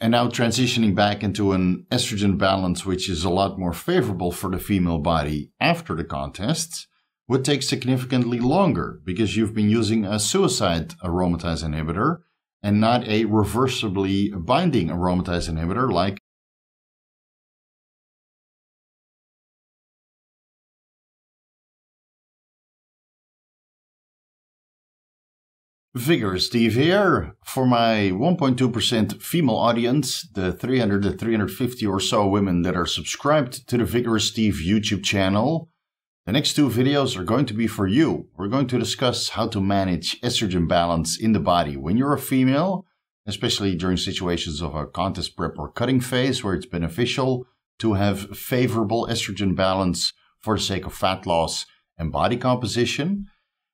and now transitioning back into an estrogen balance which is a lot more favorable for the female body after the contests would take significantly longer because you've been using a suicide aromatase inhibitor and not a reversibly binding aromatase inhibitor like Vigor Steve here. For my 1.2% female audience, the 300 to 350 or so women that are subscribed to the Vigorous Steve YouTube channel, the next two videos are going to be for you. We're going to discuss how to manage estrogen balance in the body when you're a female, especially during situations of a contest prep or cutting phase where it's beneficial to have favorable estrogen balance for the sake of fat loss and body composition.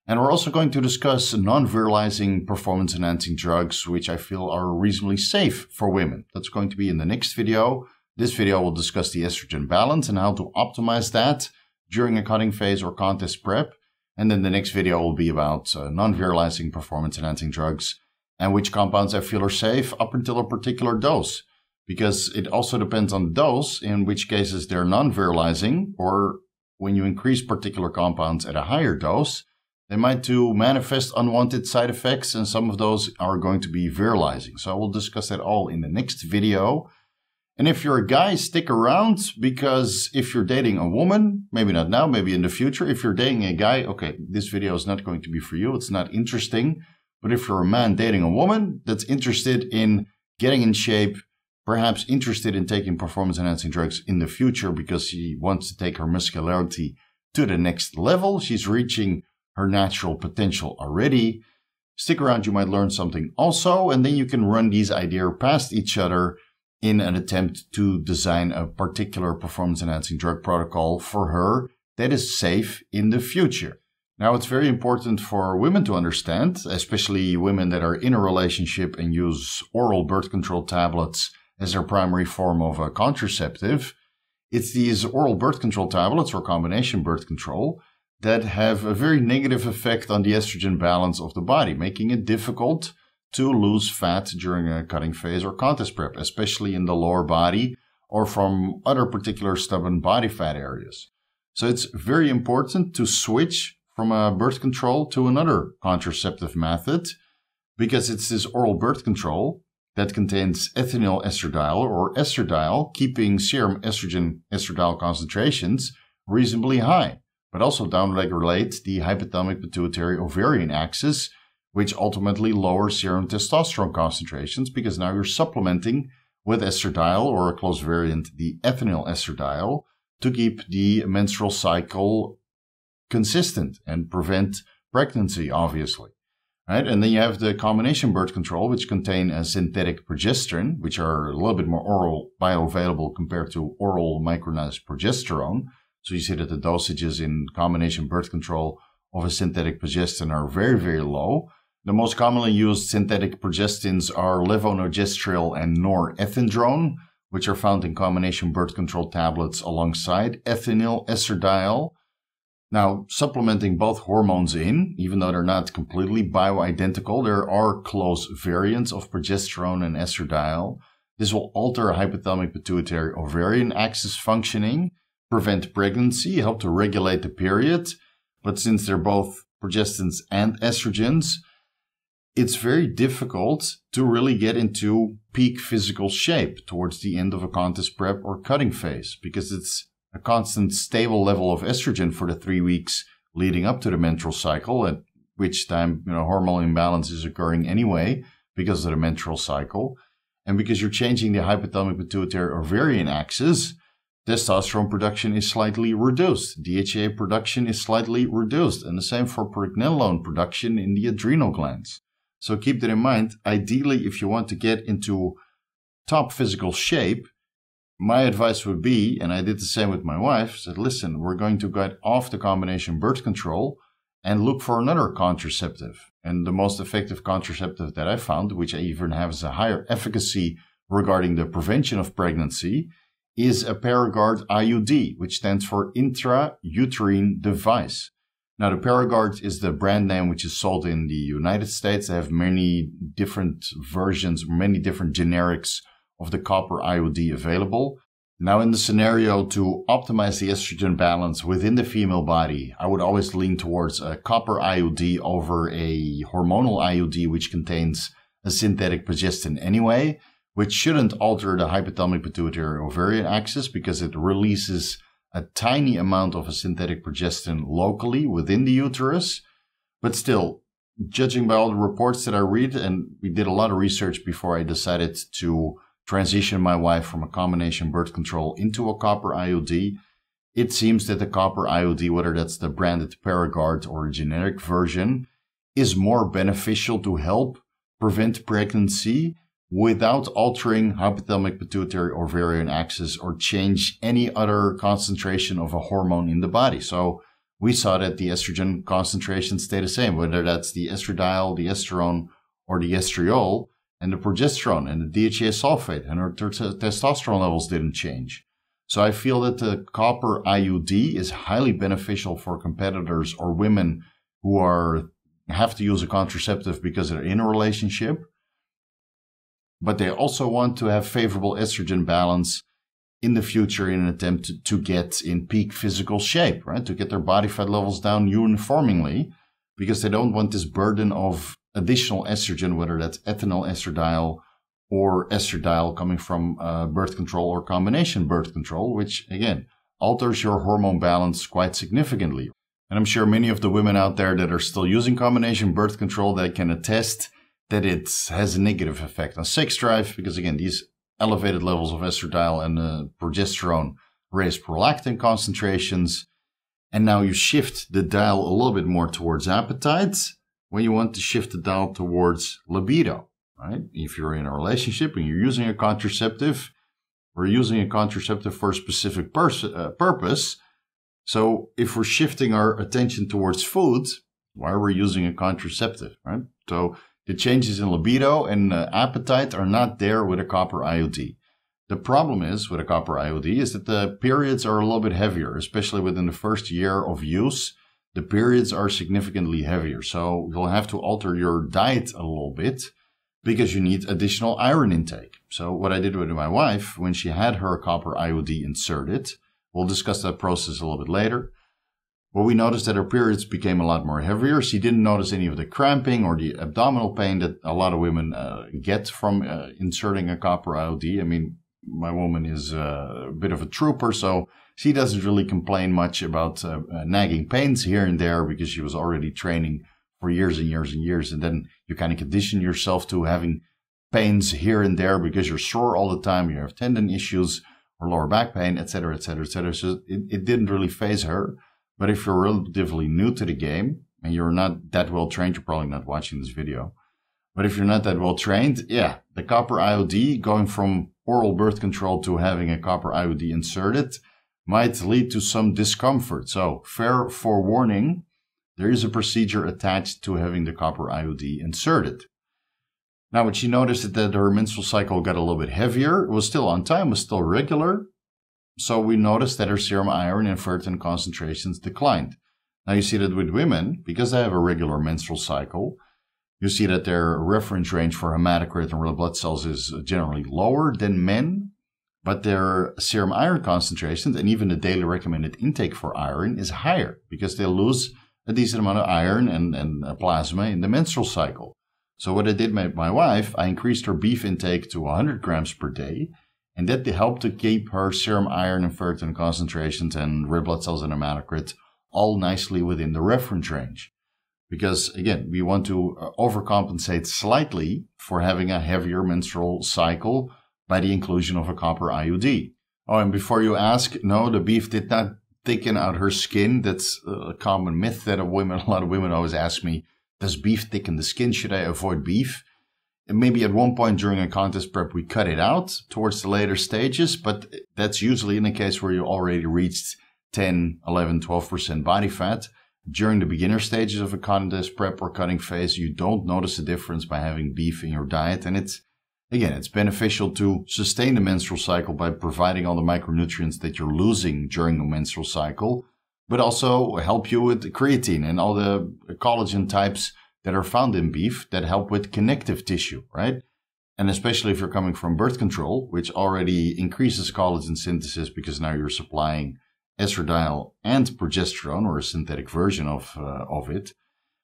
And we're also going to discuss non virilizing performance enhancing drugs, which I feel are reasonably safe for women. That's going to be in the next video. This video will discuss the estrogen balance and how to optimize that during a cutting phase or contest prep. And then the next video will be about uh, non virilizing performance enhancing drugs and which compounds I feel are safe up until a particular dose. Because it also depends on the dose, in which cases they're non virilizing, or when you increase particular compounds at a higher dose they might do manifest unwanted side effects, and some of those are going to be virilizing. So I will discuss that all in the next video. And if you're a guy, stick around because if you're dating a woman, maybe not now, maybe in the future, if you're dating a guy, okay, this video is not going to be for you. It's not interesting. But if you're a man dating a woman that's interested in getting in shape, perhaps interested in taking performance enhancing drugs in the future because she wants to take her muscularity to the next level, she's reaching her natural potential already. Stick around, you might learn something also, and then you can run these ideas past each other in an attempt to design a particular performance enhancing drug protocol for her that is safe in the future. Now, it's very important for women to understand, especially women that are in a relationship and use oral birth control tablets as their primary form of a contraceptive. It's these oral birth control tablets or combination birth control that have a very negative effect on the estrogen balance of the body, making it difficult to lose fat during a cutting phase or contest prep, especially in the lower body or from other particular stubborn body fat areas. So it's very important to switch from a birth control to another contraceptive method because it's this oral birth control that contains ethinyl estradiol or estradiol, keeping serum estrogen estradiol concentrations reasonably high but also downregulate the hypothalamic pituitary ovarian axis, which ultimately lowers serum testosterone concentrations because now you're supplementing with estradiol or a close variant, the ethinyl estradiol, to keep the menstrual cycle consistent and prevent pregnancy, obviously. Right? And then you have the combination birth control, which contain a synthetic progesterone, which are a little bit more oral bioavailable compared to oral micronized progesterone. So you see that the dosages in combination birth control of a synthetic progestin are very, very low. The most commonly used synthetic progestins are levonorgestrel and norethindrone, which are found in combination birth control tablets alongside ethinyl estradiol. Now, supplementing both hormones in, even though they're not completely bioidentical, there are close variants of progesterone and estradiol. This will alter hypothalamic pituitary ovarian axis functioning prevent pregnancy, help to regulate the period. But since they're both progestins and estrogens, it's very difficult to really get into peak physical shape towards the end of a contest prep or cutting phase because it's a constant stable level of estrogen for the three weeks leading up to the menstrual cycle, at which time you know hormonal imbalance is occurring anyway because of the menstrual cycle, and because you're changing the hypothalamic pituitary ovarian axis, testosterone production is slightly reduced, DHA production is slightly reduced, and the same for pregnenolone production in the adrenal glands. So keep that in mind. Ideally, if you want to get into top physical shape, my advice would be, and I did the same with my wife, said, listen, we're going to get off the combination birth control and look for another contraceptive. And the most effective contraceptive that I found, which I even have a higher efficacy regarding the prevention of pregnancy, is a Paragard IUD, which stands for intrauterine device. Now, the Paragard is the brand name which is sold in the United States. They have many different versions, many different generics of the copper IUD available. Now, in the scenario to optimize the estrogen balance within the female body, I would always lean towards a copper IUD over a hormonal IUD, which contains a synthetic progestin anyway which shouldn't alter the hypothalamic pituitary ovarian axis because it releases a tiny amount of a synthetic progestin locally within the uterus. But still, judging by all the reports that I read, and we did a lot of research before I decided to transition my wife from a combination birth control into a copper IOD, it seems that the copper IOD, whether that's the branded Paragard or a generic version, is more beneficial to help prevent pregnancy without altering hypothalamic pituitary ovarian axis or change any other concentration of a hormone in the body. So we saw that the estrogen concentration stay the same, whether that's the estradiol, the esterone, or the estriol, and the progesterone and the DHA sulfate and her t- testosterone levels didn't change. So I feel that the copper IUD is highly beneficial for competitors or women who are have to use a contraceptive because they're in a relationship but they also want to have favorable estrogen balance in the future in an attempt to, to get in peak physical shape, right? To get their body fat levels down uniformly because they don't want this burden of additional estrogen, whether that's ethanol estradiol or estradiol coming from uh, birth control or combination birth control, which again alters your hormone balance quite significantly. And I'm sure many of the women out there that are still using combination birth control that can attest that it has a negative effect on sex drive because again these elevated levels of estradiol and uh, progesterone raise prolactin concentrations and now you shift the dial a little bit more towards appetite when you want to shift the dial towards libido right if you're in a relationship and you're using a contraceptive we're using a contraceptive for a specific pers- uh, purpose so if we're shifting our attention towards food why are we using a contraceptive right so the changes in libido and uh, appetite are not there with a copper IOD. The problem is with a copper IOD is that the periods are a little bit heavier, especially within the first year of use. The periods are significantly heavier. So you'll have to alter your diet a little bit because you need additional iron intake. So what I did with my wife when she had her copper IOD inserted, we'll discuss that process a little bit later. Well, we noticed that her periods became a lot more heavier. She didn't notice any of the cramping or the abdominal pain that a lot of women uh, get from uh, inserting a copper IOD. I mean, my woman is uh, a bit of a trooper, so she doesn't really complain much about uh, uh, nagging pains here and there because she was already training for years and years and years. And then you kind of condition yourself to having pains here and there because you're sore all the time, you have tendon issues or lower back pain, etc., etc., etc. So it, it didn't really phase her. But if you're relatively new to the game and you're not that well trained, you're probably not watching this video. But if you're not that well trained, yeah, the copper IOD going from oral birth control to having a copper IOD inserted might lead to some discomfort. So, fair forewarning, there is a procedure attached to having the copper IOD inserted. Now, what she noticed that her menstrual cycle got a little bit heavier. It was still on time, was still regular, so we noticed that her serum iron and ferritin concentrations declined. Now you see that with women, because they have a regular menstrual cycle, you see that their reference range for hematocrit and red blood cells is generally lower than men, but their serum iron concentrations and even the daily recommended intake for iron is higher because they lose a decent amount of iron and, and uh, plasma in the menstrual cycle. So what I did with my wife, I increased her beef intake to 100 grams per day and that they helped to keep her serum iron and ferritin concentrations and red blood cells and hematocrit all nicely within the reference range. Because again, we want to uh, overcompensate slightly for having a heavier menstrual cycle by the inclusion of a copper IUD. Oh, and before you ask, no, the beef did not thicken out her skin. That's a common myth that a women, a lot of women always ask me, does beef thicken the skin? Should I avoid beef? And maybe at one point during a contest prep, we cut it out towards the later stages, but that's usually in a case where you already reached 10, 11, 12% body fat. During the beginner stages of a contest prep or cutting phase, you don't notice a difference by having beef in your diet. And it's, again, it's beneficial to sustain the menstrual cycle by providing all the micronutrients that you're losing during the menstrual cycle, but also help you with creatine and all the collagen types that are found in beef that help with connective tissue, right? And especially if you're coming from birth control, which already increases collagen synthesis because now you're supplying estradiol and progesterone or a synthetic version of, uh, of it,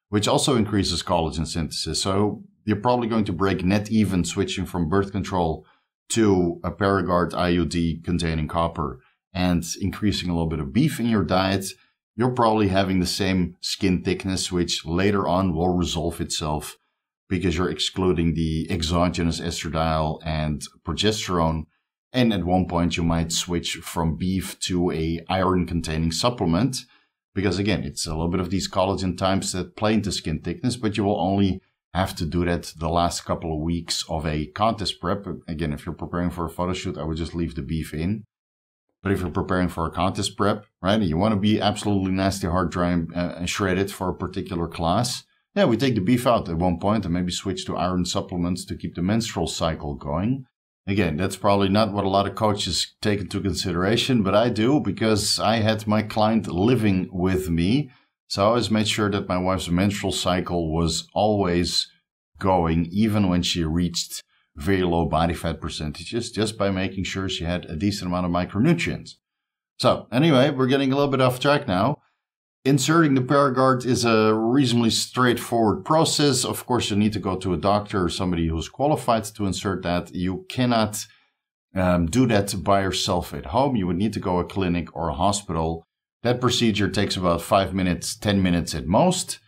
which also increases collagen synthesis. So you're probably going to break net even switching from birth control to a Paragard IUD containing copper and increasing a little bit of beef in your diet you're probably having the same skin thickness, which later on will resolve itself because you're excluding the exogenous estradiol and progesterone. And at one point, you might switch from beef to a iron containing supplement because again, it's a little bit of these collagen types that play into skin thickness, but you will only have to do that the last couple of weeks of a contest prep. Again, if you're preparing for a photo shoot, I would just leave the beef in. But if you're preparing for a contest prep, right, you want to be absolutely nasty, hard, dry, and, uh, and shredded for a particular class. Yeah, we take the beef out at one point and maybe switch to iron supplements to keep the menstrual cycle going. Again, that's probably not what a lot of coaches take into consideration, but I do because I had my client living with me. So I always made sure that my wife's menstrual cycle was always going, even when she reached very low body fat percentages just by making sure she had a decent amount of micronutrients. So, anyway, we're getting a little bit off track now. Inserting the Paragard is a reasonably straightforward process. Of course, you need to go to a doctor or somebody who's qualified to insert that. You cannot um, do that by yourself at home. You would need to go to a clinic or a hospital. That procedure takes about five minutes, 10 minutes at most.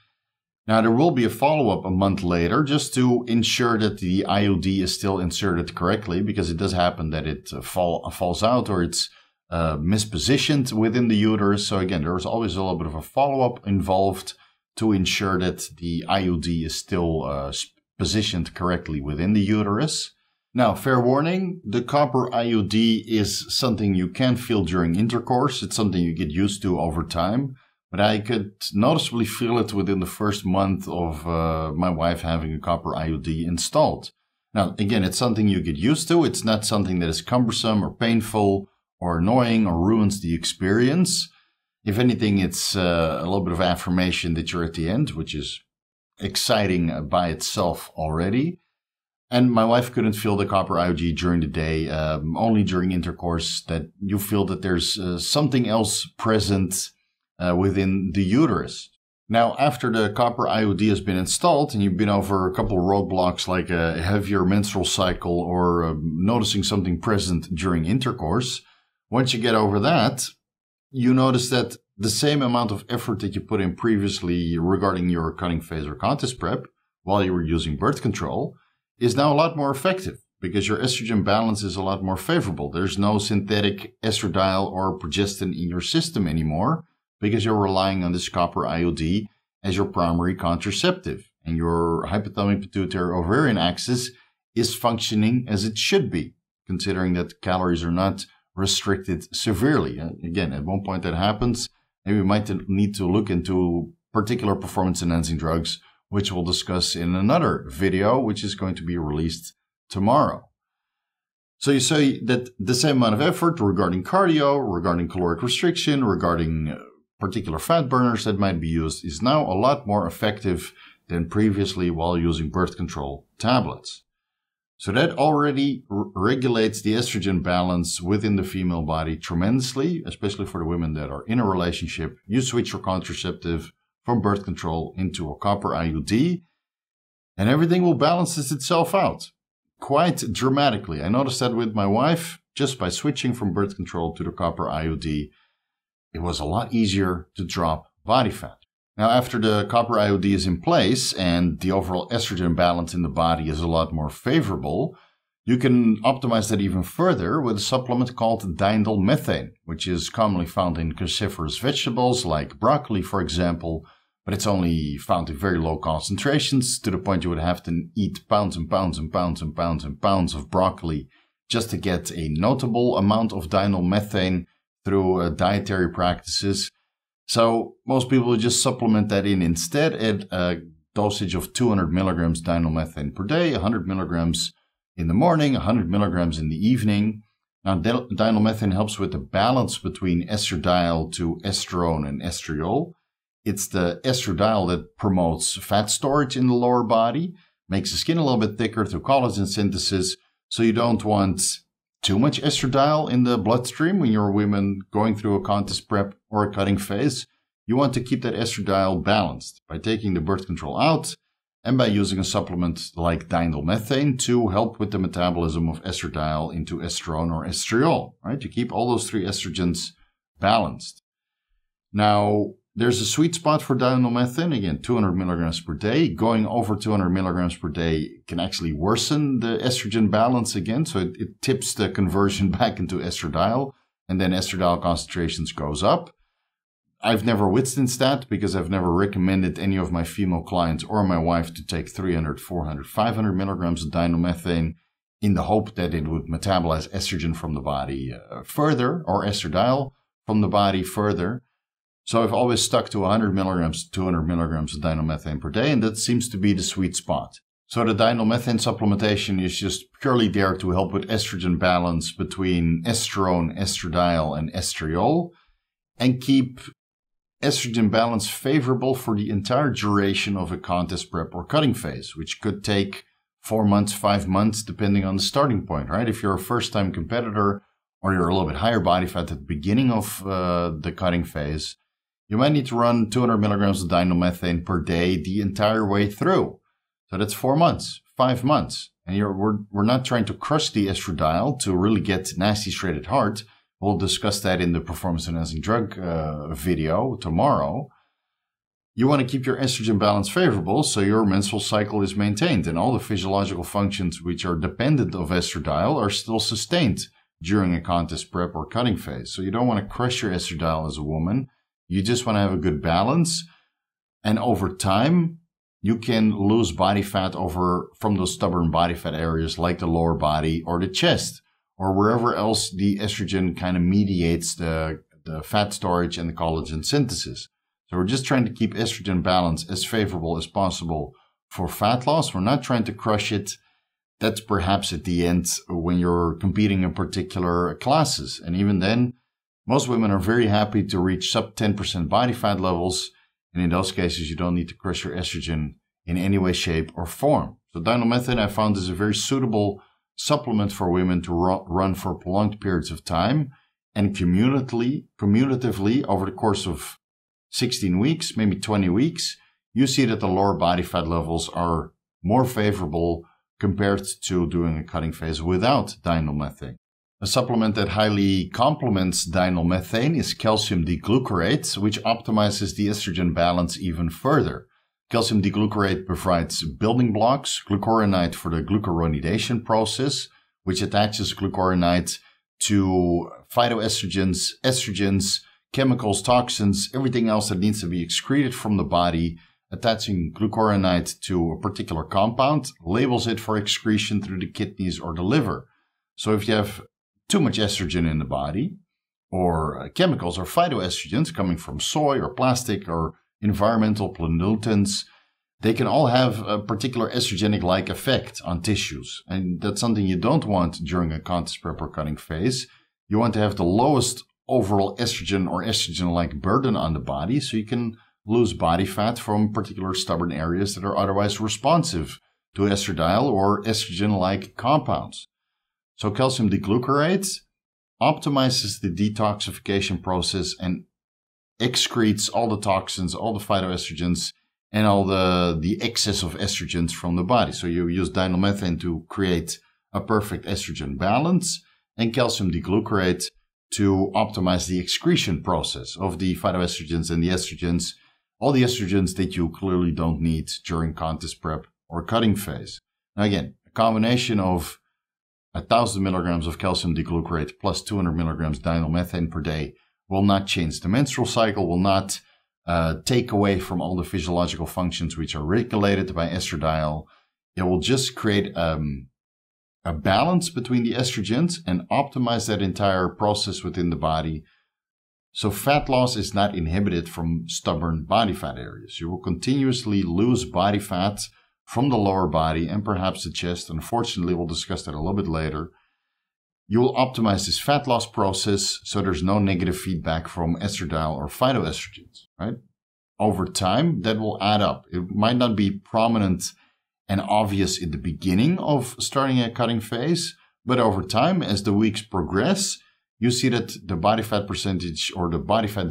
Now, there will be a follow-up a month later just to ensure that the IOD is still inserted correctly because it does happen that it uh, fall, uh, falls out or it's uh, mispositioned within the uterus. So again, there's always a little bit of a follow-up involved to ensure that the IOD is still uh, positioned correctly within the uterus. Now, fair warning, the copper IOD is something you can feel during intercourse. It's something you get used to over time but I could noticeably feel it within the first month of uh, my wife having a copper IOD installed. Now, again, it's something you get used to. It's not something that is cumbersome or painful or annoying or ruins the experience. If anything, it's uh, a little bit of affirmation that you're at the end, which is exciting by itself already. And my wife couldn't feel the copper IOD during the day, um, only during intercourse that you feel that there's uh, something else present uh, within the uterus. Now, after the copper IOD has been installed and you've been over a couple roadblocks like a heavier menstrual cycle or uh, noticing something present during intercourse, once you get over that, you notice that the same amount of effort that you put in previously regarding your cutting phase or contest prep while you were using birth control is now a lot more effective because your estrogen balance is a lot more favorable. There's no synthetic estradiol or progestin in your system anymore because you're relying on this copper IOD as your primary contraceptive. And your hypothalamic pituitary ovarian axis is functioning as it should be, considering that calories are not restricted severely. Again, at one point that happens, maybe we might need to look into particular performance enhancing drugs, which we'll discuss in another video, which is going to be released tomorrow. So you say that the same amount of effort regarding cardio, regarding caloric restriction, regarding particular fat burners that might be used is now a lot more effective than previously while using birth control tablets. So that already regulates the estrogen balance within the female body tremendously, especially for the women that are in a relationship. You switch your contraceptive from birth control into a copper IUD, and everything will balances itself out quite dramatically. I noticed that with my wife just by switching from birth control to the copper IUD it was a lot easier to drop body fat. Now, after the copper IOD is in place and the overall estrogen balance in the body is a lot more favorable, you can optimize that even further with a supplement called diindol methane, which is commonly found in cruciferous vegetables like broccoli, for example, but it's only found in very low concentrations to the point you would have to eat pounds and pounds and pounds and pounds and pounds of broccoli just to get a notable amount of diindol methane through uh, dietary practices. So most people just supplement that in instead at a dosage of 200 milligrams dinomethane per day, 100 milligrams in the morning, 100 milligrams in the evening. Now, dinomethane helps with the balance between estradiol to esterone and estriol. It's the estradiol that promotes fat storage in the lower body, makes the skin a little bit thicker through collagen synthesis. So you don't want too much estradiol in the bloodstream when you're a woman going through a contest prep or a cutting phase. You want to keep that estradiol balanced by taking the birth control out and by using a supplement like methane to help with the metabolism of estradiol into estrone or estriol, right? To keep all those three estrogens balanced. Now, there's a sweet spot for dynamethin again 200 milligrams per day going over 200 milligrams per day can actually worsen the estrogen balance again so it, it tips the conversion back into estradiol and then estradiol concentrations goes up i've never witnessed that because i've never recommended any of my female clients or my wife to take 300 400 500 milligrams of dynomethane in the hope that it would metabolize estrogen from the body uh, further or estradiol from the body further so I've always stuck to 100 milligrams, 200 milligrams of dinomethane per day, and that seems to be the sweet spot. So the dinomethane supplementation is just purely there to help with estrogen balance between estrone, estradiol, and estriol, and keep estrogen balance favorable for the entire duration of a contest prep or cutting phase, which could take four months, five months, depending on the starting point, right? If you're a first time competitor or you're a little bit higher body fat at the beginning of uh, the cutting phase, you might need to run 200 milligrams of dinomethane per day the entire way through. So that's four months, five months. And we're, we're not trying to crush the estradiol to really get nasty straight at heart. We'll discuss that in the performance enhancing drug uh, video tomorrow. You want to keep your estrogen balance favorable so your menstrual cycle is maintained and all the physiological functions which are dependent of estradiol are still sustained during a contest prep or cutting phase. So you don't want to crush your estradiol as a woman you just want to have a good balance. And over time, you can lose body fat over from those stubborn body fat areas like the lower body or the chest or wherever else the estrogen kind of mediates the, the fat storage and the collagen synthesis. So we're just trying to keep estrogen balance as favorable as possible for fat loss. We're not trying to crush it. That's perhaps at the end when you're competing in particular classes. And even then, most women are very happy to reach sub 10% body fat levels, and in those cases, you don't need to crush your estrogen in any way, shape, or form. So, Dynomethane I found is a very suitable supplement for women to run for prolonged periods of time and cumulatively, cumulatively over the course of 16 weeks, maybe 20 weeks, you see that the lower body fat levels are more favorable compared to doing a cutting phase without dynomethane. A supplement that highly complements dinylmethane is calcium deglucarate, which optimizes the estrogen balance even further. Calcium deglucarate provides building blocks, glucuronide for the glucuronidation process, which attaches glucuronide to phytoestrogens, estrogens, chemicals, toxins, everything else that needs to be excreted from the body. Attaching glucuronide to a particular compound labels it for excretion through the kidneys or the liver. So if you have too much estrogen in the body, or uh, chemicals or phytoestrogens coming from soy or plastic or environmental pollutants, they can all have a particular estrogenic like effect on tissues. And that's something you don't want during a contest prep or cutting phase. You want to have the lowest overall estrogen or estrogen like burden on the body so you can lose body fat from particular stubborn areas that are otherwise responsive to estradiol or estrogen like compounds. So calcium deglucurate optimizes the detoxification process and excretes all the toxins, all the phytoestrogens, and all the, the excess of estrogens from the body. So you use dinylmethane to create a perfect estrogen balance and calcium deglucurate to optimize the excretion process of the phytoestrogens and the estrogens, all the estrogens that you clearly don't need during contest prep or cutting phase. Now again, a combination of 1,000 milligrams of calcium deglucrate plus 200 milligrams dinomethane per day will not change the menstrual cycle, will not uh, take away from all the physiological functions which are regulated by estradiol. It will just create um, a balance between the estrogens and optimize that entire process within the body. So fat loss is not inhibited from stubborn body fat areas. You will continuously lose body fat from the lower body and perhaps the chest. Unfortunately, we'll discuss that a little bit later. You will optimize this fat loss process so there's no negative feedback from estradiol or phytoestrogens, right? Over time, that will add up. It might not be prominent and obvious in the beginning of starting a cutting phase, but over time, as the weeks progress, you see that the body fat percentage or the body fat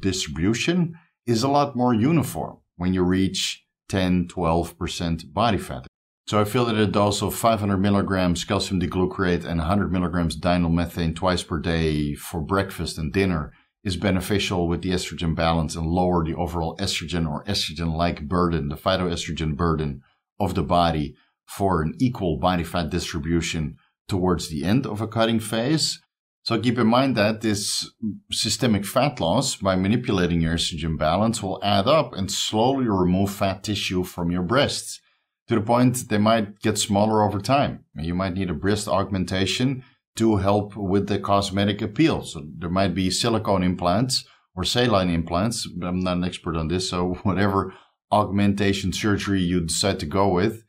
distribution is a lot more uniform when you reach 10, 12% body fat. So I feel that a dose of 500 milligrams calcium deglucrate and 100 milligrams methane twice per day for breakfast and dinner is beneficial with the estrogen balance and lower the overall estrogen or estrogen-like burden, the phytoestrogen burden of the body for an equal body fat distribution towards the end of a cutting phase so keep in mind that this systemic fat loss by manipulating your estrogen balance will add up and slowly remove fat tissue from your breasts to the point they might get smaller over time. you might need a breast augmentation to help with the cosmetic appeal. So there might be silicone implants or saline implants. I'm not an expert on this, so whatever augmentation surgery you decide to go with,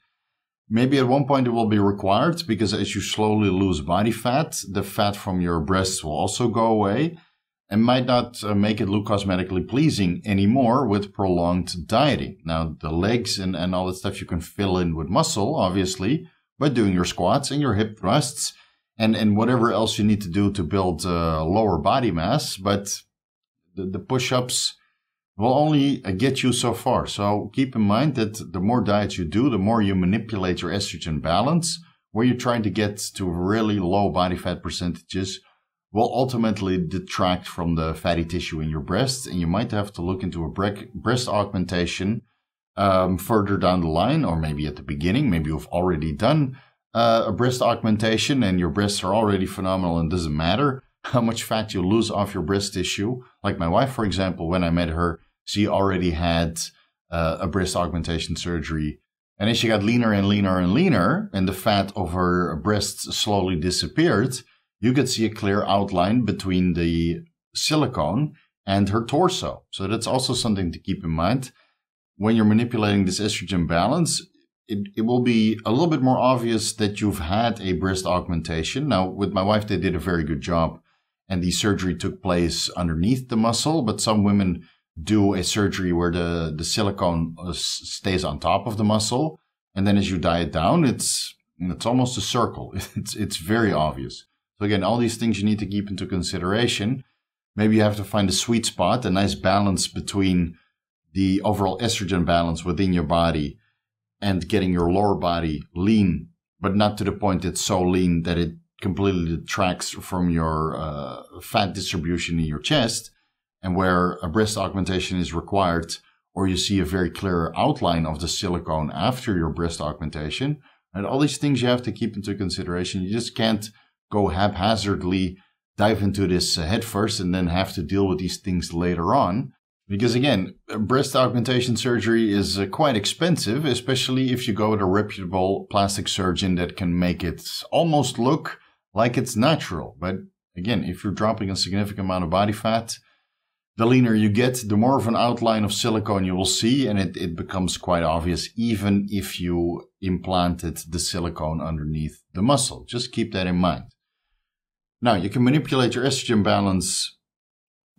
Maybe at one point it will be required because as you slowly lose body fat, the fat from your breasts will also go away and might not uh, make it look cosmetically pleasing anymore with prolonged dieting. Now, the legs and, and all that stuff you can fill in with muscle, obviously, by doing your squats and your hip thrusts and, and whatever else you need to do to build uh, lower body mass. But the, the push ups, will only uh, get you so far. So keep in mind that the more diets you do, the more you manipulate your estrogen balance, where you're trying to get to really low body fat percentages, will ultimately detract from the fatty tissue in your breasts. And you might have to look into a bre- breast augmentation um, further down the line, or maybe at the beginning. Maybe you've already done uh, a breast augmentation and your breasts are already phenomenal and doesn't matter how much fat you lose off your breast tissue. Like my wife, for example, when I met her, she already had uh, a breast augmentation surgery. And as she got leaner and leaner and leaner, and the fat of her breasts slowly disappeared, you could see a clear outline between the silicone and her torso. So that's also something to keep in mind. When you're manipulating this estrogen balance, it, it will be a little bit more obvious that you've had a breast augmentation. Now, with my wife, they did a very good job, and the surgery took place underneath the muscle, but some women do a surgery where the, the silicone uh, stays on top of the muscle. And then as you diet down, it's, it's almost a circle. It's, it's very obvious. So again, all these things you need to keep into consideration. Maybe you have to find a sweet spot, a nice balance between the overall estrogen balance within your body and getting your lower body lean, but not to the point it's so lean that it completely detracts from your uh, fat distribution in your chest and where a breast augmentation is required, or you see a very clear outline of the silicone after your breast augmentation, and all these things you have to keep into consideration. You just can't go haphazardly dive into this uh, head first and then have to deal with these things later on. Because again, breast augmentation surgery is uh, quite expensive, especially if you go with a reputable plastic surgeon that can make it almost look like it's natural. But again, if you're dropping a significant amount of body fat, the leaner you get, the more of an outline of silicone you will see, and it, it becomes quite obvious, even if you implanted the silicone underneath the muscle. Just keep that in mind. Now, you can manipulate your estrogen balance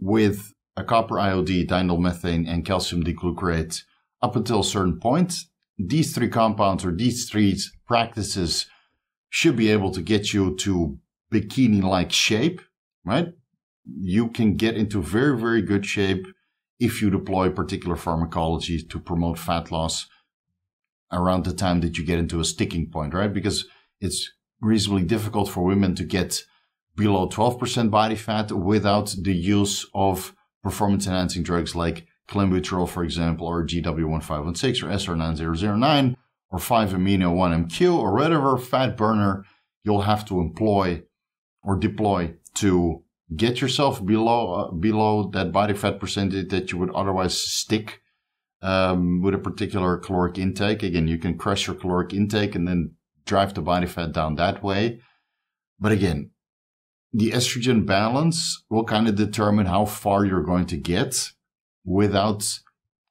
with a copper iod, dinyl and calcium deglucrate up until a certain point. These three compounds or these three practices should be able to get you to bikini like shape, right? you can get into very, very good shape if you deploy particular pharmacology to promote fat loss around the time that you get into a sticking point, right? Because it's reasonably difficult for women to get below 12% body fat without the use of performance enhancing drugs like clenbuterol, for example, or GW1516 or SR9009 or 5-amino-1-MQ or whatever fat burner you'll have to employ or deploy to get yourself below uh, below that body fat percentage that you would otherwise stick um, with a particular caloric intake. Again, you can crush your caloric intake and then drive the body fat down that way. But again, the estrogen balance will kind of determine how far you're going to get without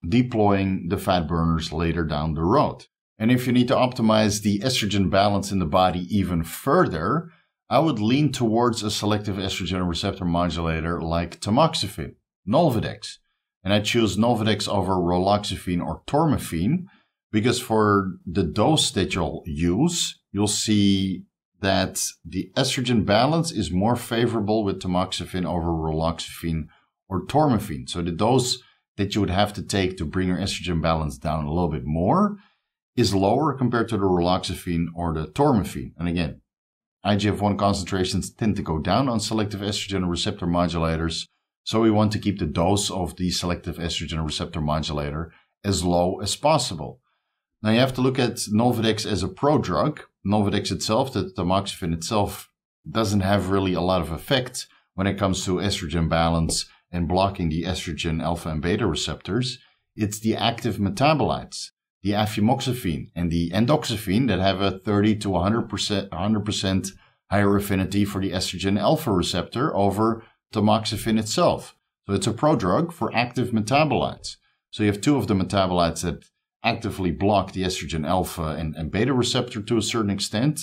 deploying the fat burners later down the road. And if you need to optimize the estrogen balance in the body even further, I would lean towards a selective estrogen receptor modulator like tamoxifen, Nolvidex. And I choose Nolvidex over raloxifene or tormifene because for the dose that you'll use, you'll see that the estrogen balance is more favorable with tamoxifen over raloxifene or tormifene. So the dose that you would have to take to bring your estrogen balance down a little bit more is lower compared to the raloxifene or the tormifene. And again, IGF 1 concentrations tend to go down on selective estrogen receptor modulators, so we want to keep the dose of the selective estrogen receptor modulator as low as possible. Now you have to look at Novadex as a prodrug. Novadex itself, the tamoxifen itself, doesn't have really a lot of effect when it comes to estrogen balance and blocking the estrogen alpha and beta receptors. It's the active metabolites the afimoxifene and the endoxifene that have a 30 to 100%, 100% higher affinity for the estrogen alpha receptor over tamoxifen itself. So it's a prodrug for active metabolites. So you have two of the metabolites that actively block the estrogen alpha and, and beta receptor to a certain extent.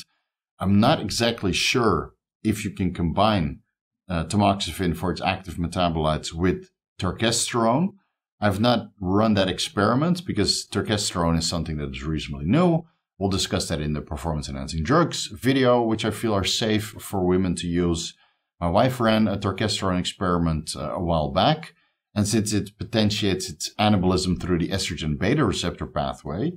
I'm not exactly sure if you can combine uh, tamoxifen for its active metabolites with terkesterone. I've not run that experiment because terkesterone is something that is reasonably new. We'll discuss that in the performance enhancing drugs video, which I feel are safe for women to use. My wife ran a terkesterone experiment uh, a while back, and since it potentiates its anabolism through the estrogen beta receptor pathway,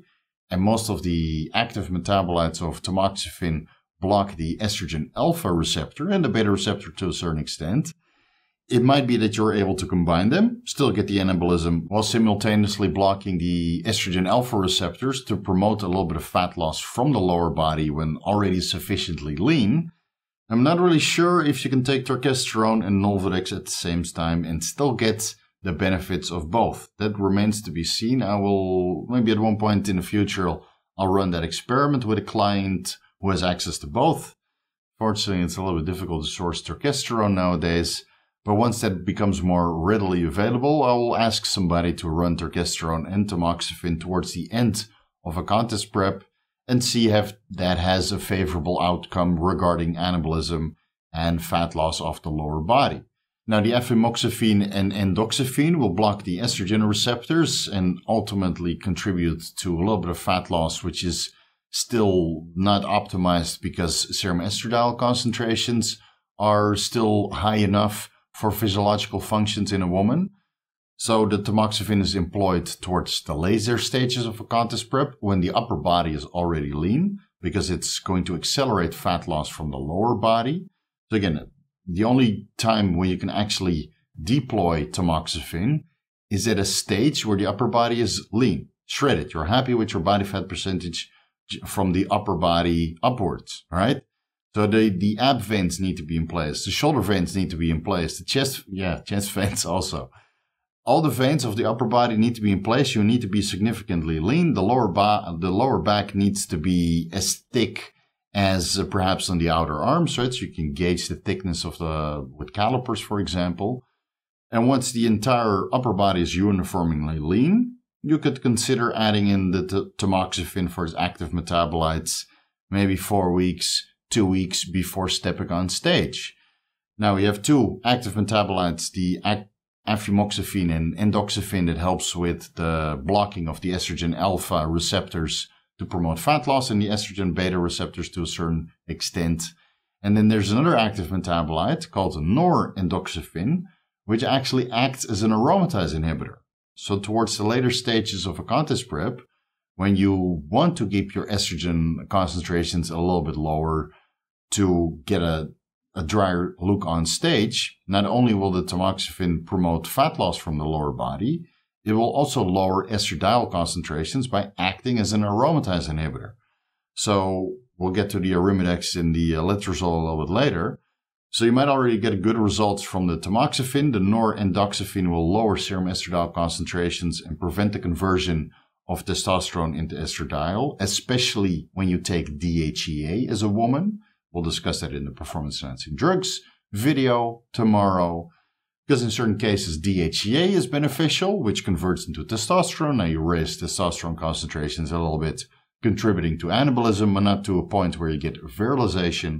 and most of the active metabolites of tamoxifen block the estrogen alpha receptor and the beta receptor to a certain extent, it might be that you're able to combine them, still get the anabolism while simultaneously blocking the estrogen alpha receptors to promote a little bit of fat loss from the lower body when already sufficiently lean. I'm not really sure if you can take testosterone and Novodex at the same time and still get the benefits of both. That remains to be seen. I will maybe at one point in the future I'll, run that experiment with a client who has access to both. Fortunately, it's a little bit difficult to source testosterone nowadays. But once that becomes more readily available, I will ask somebody to run terkesterone and tamoxifen towards the end of a contest prep and see if that has a favorable outcome regarding anabolism and fat loss of the lower body. Now, the afimoxifene and endoxifen will block the estrogen receptors and ultimately contribute to a little bit of fat loss, which is still not optimized because serum estradiol concentrations are still high enough for physiological functions in a woman. So the tamoxifen is employed towards the later stages of a contest prep when the upper body is already lean because it's going to accelerate fat loss from the lower body. So again, the only time when you can actually deploy tamoxifen is at a stage where the upper body is lean, shredded. You're happy with your body fat percentage from the upper body upwards, right? So the, the ab veins need to be in place. The shoulder veins need to be in place. The chest, yeah, chest veins also. All the veins of the upper body need to be in place. You need to be significantly lean. The lower, ba- the lower back needs to be as thick as uh, perhaps on the outer arm. So you can gauge the thickness of the, with calipers, for example. And once the entire upper body is uniformly lean, you could consider adding in the t- tamoxifen for its active metabolites, maybe four weeks two weeks before stepping on stage. Now we have two active metabolites, the afimoxifene and endoxifen that helps with the blocking of the estrogen alpha receptors to promote fat loss and the estrogen beta receptors to a certain extent. And then there's another active metabolite called norendoxifen, which actually acts as an aromatase inhibitor. So towards the later stages of a contest prep, when you want to keep your estrogen concentrations a little bit lower, to get a, a drier look on stage, not only will the tamoxifen promote fat loss from the lower body, it will also lower estradiol concentrations by acting as an aromatase inhibitor. So we'll get to the arimidex and the uh, letrozole a little bit later. So you might already get good results from the tamoxifen. The norendoxifen will lower serum estradiol concentrations and prevent the conversion of testosterone into estradiol, especially when you take DHEA as a woman. We'll discuss that in the performance enhancing drugs video tomorrow. Because in certain cases, DHEA is beneficial, which converts into testosterone. Now you raise testosterone concentrations a little bit, contributing to anabolism, but not to a point where you get virilization.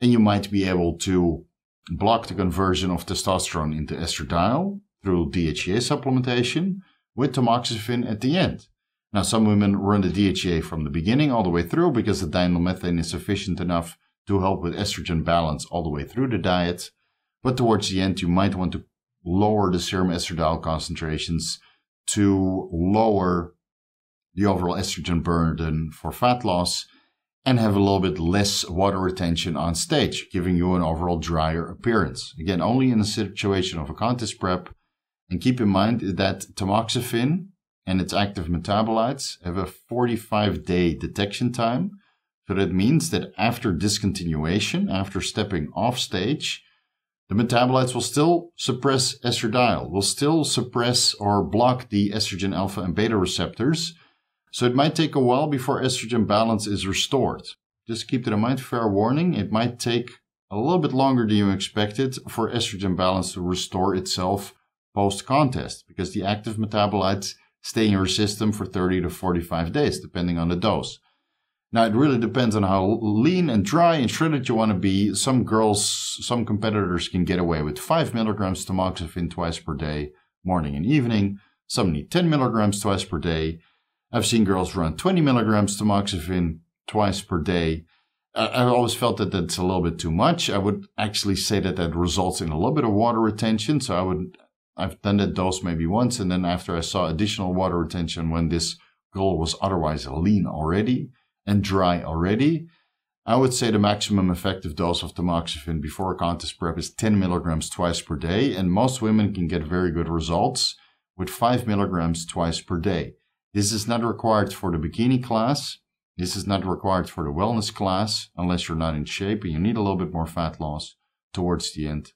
And you might be able to block the conversion of testosterone into estradiol through DHEA supplementation with tamoxifen at the end. Now, some women run the DHEA from the beginning all the way through because the dinyl is sufficient enough to help with estrogen balance all the way through the diet. But towards the end, you might want to lower the serum estradiol concentrations to lower the overall estrogen burden for fat loss and have a little bit less water retention on stage, giving you an overall drier appearance. Again, only in the situation of a contest prep. And keep in mind that tamoxifen and its active metabolites have a 45 day detection time. So that means that after discontinuation, after stepping off stage, the metabolites will still suppress estradiol, will still suppress or block the estrogen alpha and beta receptors. So it might take a while before estrogen balance is restored. Just keep that in mind, fair warning, it might take a little bit longer than you expected for estrogen balance to restore itself post contest because the active metabolites stay in your system for 30 to 45 days, depending on the dose. Now it really depends on how lean and dry and shredded you want to be. Some girls, some competitors can get away with five milligrams tamoxifen twice per day, morning and evening. Some need 10 milligrams twice per day. I've seen girls run 20 milligrams tamoxifen twice per day. I, always felt that that's a little bit too much. I would actually say that that results in a little bit of water retention. So I would, I've done that dose maybe once. And then after I saw additional water retention when this girl was otherwise lean already, and dry already. I would say the maximum effective dose of tamoxifen before a contest prep is 10 milligrams twice per day, and most women can get very good results with 5 milligrams twice per day. This is not required for the bikini class. This is not required for the wellness class unless you're not in shape and you need a little bit more fat loss towards the end.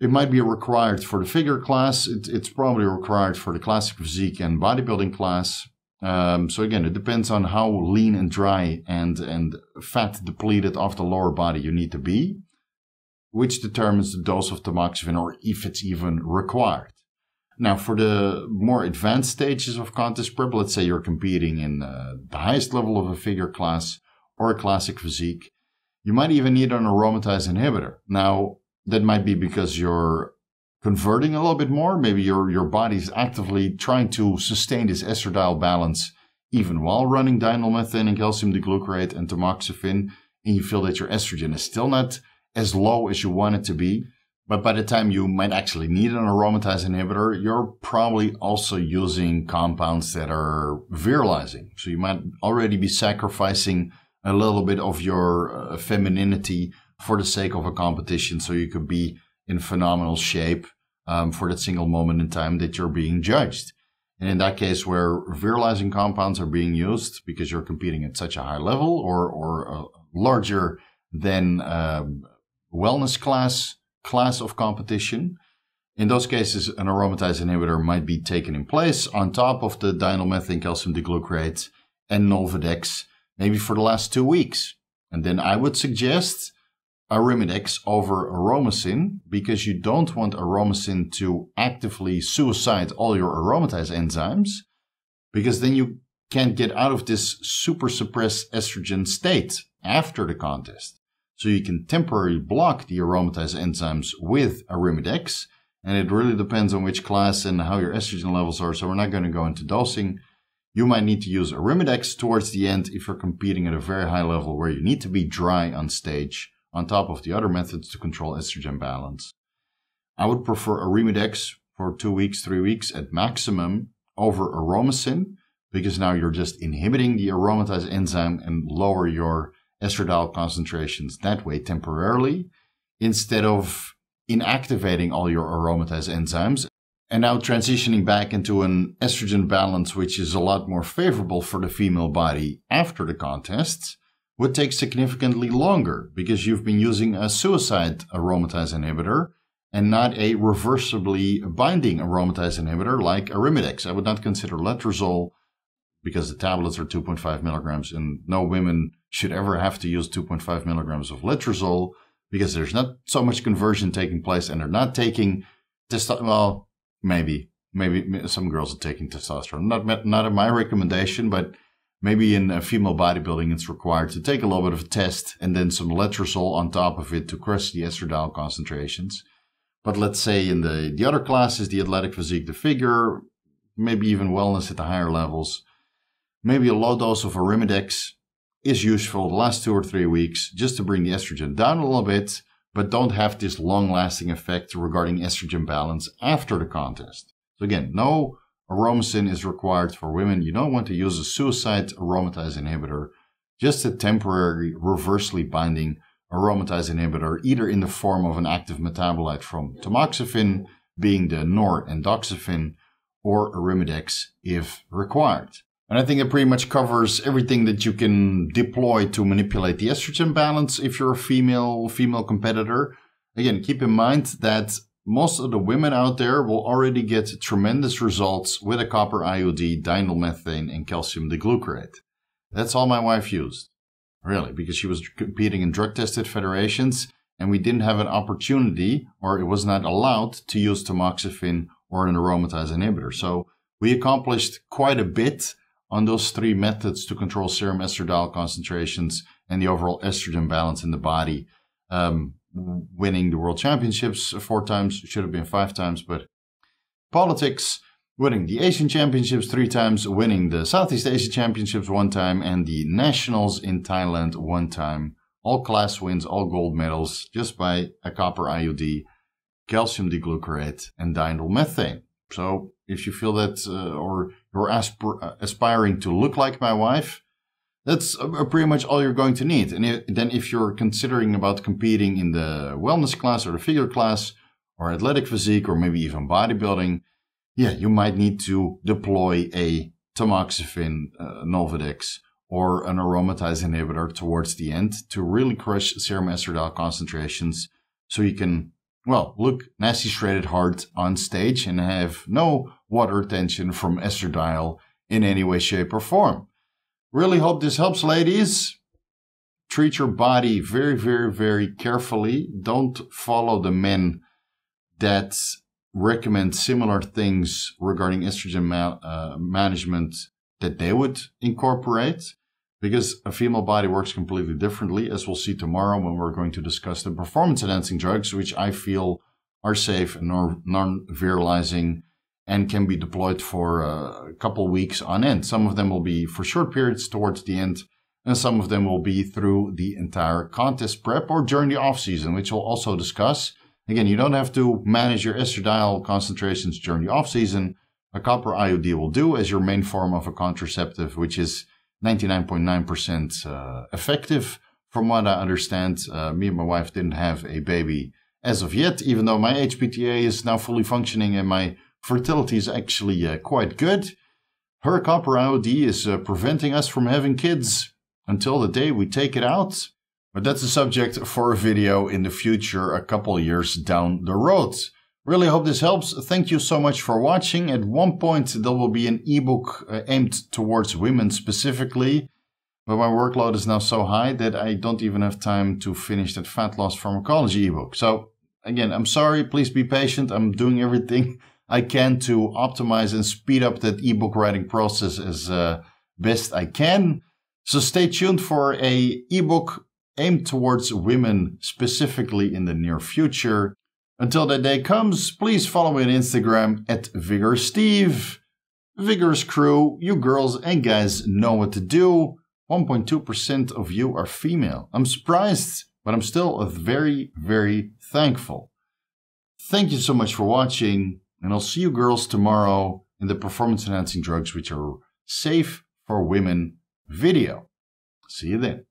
It might be required for the figure class. It, it's probably required for the classic physique and bodybuilding class. Um, so again, it depends on how lean and dry and and fat depleted of the lower body you need to be, which determines the dose of tamoxifen or if it's even required. Now, for the more advanced stages of contest prep, let's say you're competing in uh, the highest level of a figure class or a classic physique, you might even need an aromatase inhibitor. Now, that might be because you're converting a little bit more. Maybe your, your body's actively trying to sustain this estradiol balance even while running dinylmethane and calcium deglucurate and tamoxifen, and you feel that your estrogen is still not as low as you want it to be. But by the time you might actually need an aromatase inhibitor, you're probably also using compounds that are virilizing. So you might already be sacrificing a little bit of your uh, femininity for the sake of a competition so you could be in phenomenal shape um, for that single moment in time that you're being judged. And in that case, where virilizing compounds are being used because you're competing at such a high level or, or uh, larger than uh, wellness class class of competition, in those cases, an aromatase inhibitor might be taken in place on top of the dinomethane calcium deglucrate and Novadex, maybe for the last two weeks. And then I would suggest arimidex over aromasin because you don't want aromasin to actively suicide all your aromatase enzymes because then you can't get out of this super suppressed estrogen state after the contest. So you can temporarily block the aromatase enzymes with arimidex and it really depends on which class and how your estrogen levels are so we're not going to go into dosing. You might need to use arimidex towards the end if you're competing at a very high level where you need to be dry on stage on top of the other methods to control estrogen balance. I would prefer Arimidex for two weeks, three weeks at maximum over aromasin because now you're just inhibiting the aromatase enzyme and lower your estradiol concentrations that way temporarily instead of inactivating all your aromatase enzymes and now transitioning back into an estrogen balance which is a lot more favorable for the female body after the contests would take significantly longer because you've been using a suicide aromatase inhibitor and not a reversibly binding aromatase inhibitor like Arimidex. I would not consider letrozole because the tablets are 2.5 milligrams and no women should ever have to use 2.5 milligrams of letrozole because there's not so much conversion taking place and they're not taking testosterone. Well, maybe, maybe some girls are taking testosterone. Not, not my recommendation, but Maybe in female bodybuilding, it's required to take a little bit of a test and then some letrozole on top of it to crush the estradiol concentrations. But let's say in the, the other classes, the athletic physique, the figure, maybe even wellness at the higher levels, maybe a low dose of arimidex is useful the last two or three weeks just to bring the estrogen down a little bit, but don't have this long lasting effect regarding estrogen balance after the contest. So, again, no aromasin is required for women. You don't want to use a suicide aromatase inhibitor, just a temporary reversely binding aromatase inhibitor, either in the form of an active metabolite from tamoxifen, being the nor or arimidex if required. And I think it pretty much covers everything that you can deploy to manipulate the estrogen balance if you're a female female competitor. Again, keep in mind that most of the women out there will already get tremendous results with a copper iod dinomethane and calcium deglucarate that's all my wife used really because she was competing in drug tested federations and we didn't have an opportunity or it was not allowed to use tamoxifen or an aromatase inhibitor so we accomplished quite a bit on those three methods to control serum estradiol concentrations and the overall estrogen balance in the body um, winning the world championships four times, should have been five times, but politics, winning the Asian championships three times, winning the Southeast Asia championships one time, and the nationals in Thailand one time. All class wins, all gold medals, just by a copper IOD, calcium deglucarate, and diethyl methane. So if you feel that uh, or you're aspiring to look like my wife, that's uh, uh, pretty much all you're going to need. And then if you're considering about competing in the wellness class or the figure class or athletic physique or maybe even bodybuilding, yeah, you might need to deploy a tamoxifen, uh, Novadex, or an aromatase inhibitor towards the end to really crush serum estradiol concentrations so you can, well, look nasty shredded hard on stage and have no water retention from estradiol in any way, shape, or form. Really hope this helps, ladies. Treat your body very, very, very carefully. Don't follow the men that recommend similar things regarding estrogen ma- uh, management that they would incorporate because a female body works completely differently, as we'll see tomorrow when we're going to discuss the performance enhancing drugs, which I feel are safe and non virilizing and can be deployed for uh, a couple weeks on end. Some of them will be for short periods towards the end, and some of them will be through the entire contest prep or during the off season, which we'll also discuss. Again, you don't have to manage your estradiol concentrations during the off season. A copper IOD will do as your main form of a contraceptive, which is 99.9% uh, effective. From what I understand, uh, me and my wife didn't have a baby as of yet, even though my HPTA is now fully functioning and my fertility is actually uh, quite good. Her copper IOD is uh, preventing us from having kids until the day we take it out. But that's a subject for a video in the future, a couple years down the road. Really hope this helps. Thank you so much for watching. At one point, there will be an ebook uh, aimed towards women specifically, but my workload is now so high that I don't even have time to finish that fat loss pharmacology ebook. So, again, I'm sorry. Please be patient. I'm doing everything. I can to optimize and speed up that ebook writing process as uh, best I can. So stay tuned for a ebook aimed towards women specifically in the near future. Until that day comes, please follow me on Instagram at VigorSteve. Vigorous crew, you girls and guys know what to do. 1.2% of you are female. I'm surprised, but I'm still very, very thankful. Thank you so much for watching. And I'll see you girls tomorrow in the performance enhancing drugs which are safe for women video. See you then.